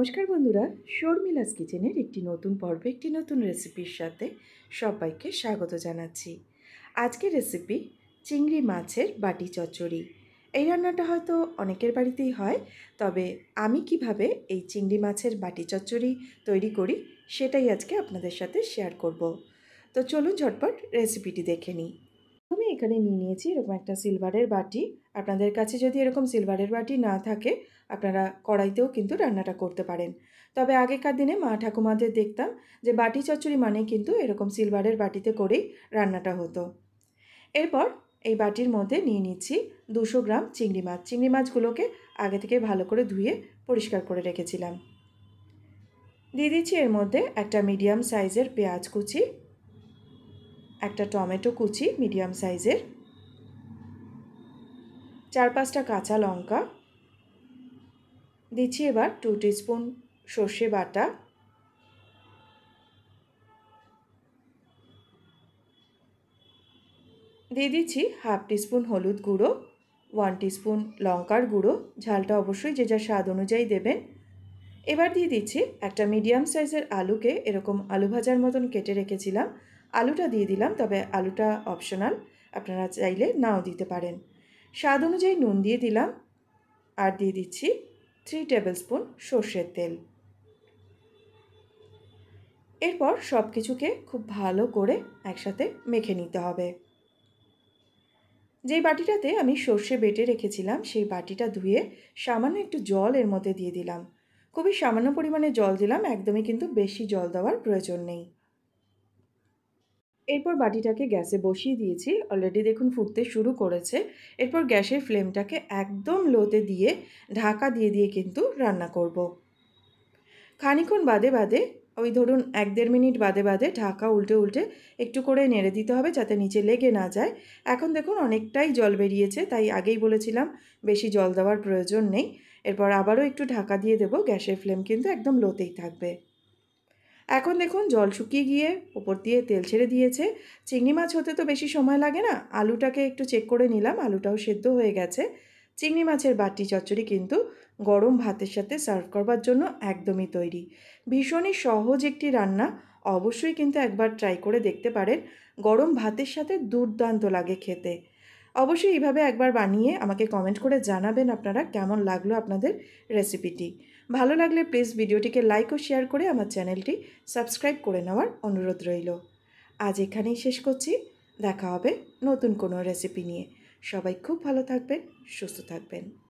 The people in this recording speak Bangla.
নমস্কার বন্ধুরা শর্মিলাস কিচেনের একটি নতুন পর্ব একটি নতুন রেসিপির সাথে সবাইকে স্বাগত জানাচ্ছি আজকের রেসিপি চিংড়ি মাছের বাটি চচ্চড়ি এই রান্নাটা হয়তো অনেকের বাড়িতেই হয় তবে আমি কিভাবে এই চিংড়ি মাছের বাটি চচ্চড়ি তৈরি করি সেটাই আজকে আপনাদের সাথে শেয়ার করব তো চলুন ঝটপট রেসিপিটি দেখে নিই এখানে নিয়ে নিয়েছি এরকম একটা সিলভারের বাটি আপনাদের কাছে যদি এরকম সিলভারের বাটি না থাকে আপনারা কড়াইতেও কিন্তু রান্নাটা করতে পারেন তবে আগেকার দিনে মা ঠাকুমাদের দেখতাম যে বাটি চচ্চড়ি মানে কিন্তু এরকম সিলভারের বাটিতে করেই রান্নাটা হতো এরপর এই বাটির মধ্যে নিয়ে নিচ্ছি দুশো গ্রাম চিংড়ি মাছ চিংড়ি মাছগুলোকে আগে থেকে ভালো করে ধুয়ে পরিষ্কার করে রেখেছিলাম দিয়ে দিচ্ছি এর মধ্যে একটা মিডিয়াম সাইজের পেঁয়াজ কুচি একটা টমেটো কুচি মিডিয়াম সাইজের চার পাঁচটা কাঁচা লঙ্কা দিচ্ছি এবার টু স্পুন সর্ষে বাটা দিয়ে দিচ্ছি হাফ টিস্পুন হলুদ গুঁড়ো ওয়ান টিস্পুন লঙ্কার গুঁড়ো ঝালটা অবশ্যই যে যা স্বাদ অনুযায়ী দেবেন এবার দিয়ে দিচ্ছি একটা মিডিয়াম সাইজের আলুকে এরকম আলু ভাজার মতন কেটে রেখেছিলাম আলুটা দিয়ে দিলাম তবে আলুটা অপশনাল আপনারা চাইলে নাও দিতে পারেন স্বাদ অনুযায়ী নুন দিয়ে দিলাম আর দিয়ে দিচ্ছি থ্রি টেবিল স্পুন সর্ষের তেল এরপর সব কিছুকে খুব ভালো করে একসাথে মেখে নিতে হবে যেই বাটিটাতে আমি সর্ষে বেটে রেখেছিলাম সেই বাটিটা ধুয়ে সামান্য একটু জল এর মধ্যে দিয়ে দিলাম খুবই সামান্য পরিমাণে জল দিলাম একদমই কিন্তু বেশি জল দেওয়ার প্রয়োজন নেই এরপর বাটিটাকে গ্যাসে বসিয়ে দিয়েছি অলরেডি দেখুন ফুটতে শুরু করেছে এরপর গ্যাসের ফ্লেমটাকে একদম লোতে দিয়ে ঢাকা দিয়ে দিয়ে কিন্তু রান্না করব। খানিক্ষণ বাদে বাদে ওই ধরুন এক দেড় মিনিট বাদে বাদে ঢাকা উল্টে উল্টে একটু করে নেড়ে দিতে হবে যাতে নিচে লেগে না যায় এখন দেখুন অনেকটাই জল বেরিয়েছে তাই আগেই বলেছিলাম বেশি জল দেওয়ার প্রয়োজন নেই এরপর আবারও একটু ঢাকা দিয়ে দেব গ্যাসের ফ্লেম কিন্তু একদম লোতেই থাকবে এখন দেখুন জল শুকিয়ে গিয়ে ওপর দিয়ে তেল ছেড়ে দিয়েছে চিংড়ি মাছ হতে তো বেশি সময় লাগে না আলুটাকে একটু চেক করে নিলাম আলুটাও সেদ্ধ হয়ে গেছে চিংড়ি মাছের বাটি চচ্চড়ি কিন্তু গরম ভাতের সাথে সার্ভ করবার জন্য একদমই তৈরি ভীষণই সহজ একটি রান্না অবশ্যই কিন্তু একবার ট্রাই করে দেখতে পারেন গরম ভাতের সাথে দুর্দান্ত লাগে খেতে অবশ্যই এইভাবে একবার বানিয়ে আমাকে কমেন্ট করে জানাবেন আপনারা কেমন লাগলো আপনাদের রেসিপিটি ভালো লাগলে প্লিজ ভিডিওটিকে লাইক ও শেয়ার করে আমার চ্যানেলটি সাবস্ক্রাইব করে নেওয়ার অনুরোধ রইল আজ এখানেই শেষ করছি দেখা হবে নতুন কোনো রেসিপি নিয়ে সবাই খুব ভালো থাকবেন সুস্থ থাকবেন